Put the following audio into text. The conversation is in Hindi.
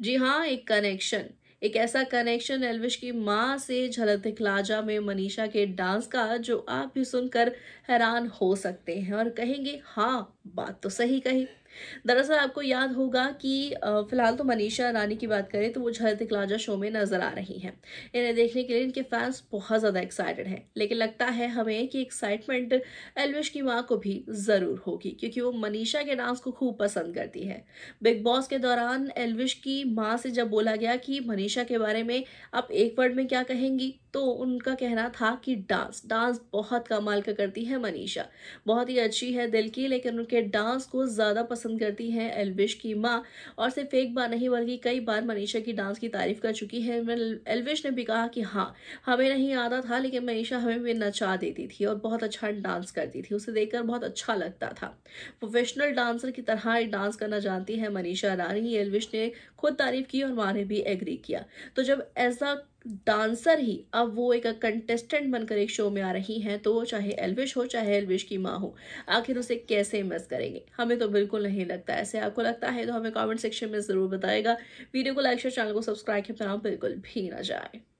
जी हाँ एक कनेक्शन एक ऐसा कनेक्शन एलविश की माँ से झलक दिखलाजा में मनीषा के डांस का जो आप भी सुनकर हैरान हो सकते हैं और कहेंगे हाँ बात तो सही कही दरअसल आपको याद होगा कि फिलहाल तो मनीषा रानी की बात करें तो वो झलत इकलाजा शो में नजर आ रही हैं इन्हें देखने के लिए इनके फैंस बहुत ज़्यादा एक्साइटेड हैं लेकिन लगता है हमें कि एक्साइटमेंट एलविश की माँ को भी ज़रूर होगी क्योंकि वो मनीषा के डांस को खूब पसंद करती है बिग बॉस के दौरान एलविश की माँ से जब बोला गया कि मनीषा के बारे में आप एक वर्ड में क्या कहेंगी तो उनका कहना था कि डांस डांस बहुत कमाल का करती है मनीषा बहुत ही अच्छी है दिल की लेकिन उनके डांस को ज़्यादा पसंद करती हैं एलविश की माँ और सिर्फ एक बार नहीं बल्कि कई बार मनीषा की डांस की तारीफ कर चुकी है एलविश ने भी कहा कि हाँ हमें नहीं आता था लेकिन मनीषा हमें भी नचा देती थी और बहुत अच्छा डांस करती थी उसे देखकर बहुत अच्छा लगता था प्रोफेशनल डांसर की तरह डांस करना जानती है मनीषा रानी एलविश ने खुद तारीफ की और माँ ने भी एग्री किया तो जब ऐसा डांसर ही अब वो एक कंटेस्टेंट बनकर एक शो में आ रही हैं तो चाहे एलविश हो चाहे एलविश की माँ हो आखिर उसे कैसे मिस करेंगे हमें तो बिल्कुल नहीं लगता ऐसे आपको लगता है तो हमें कमेंट सेक्शन में ज़रूर बताएगा वीडियो को लाइक शेयर चैनल को सब्सक्राइब करना बिल्कुल भी ना जाए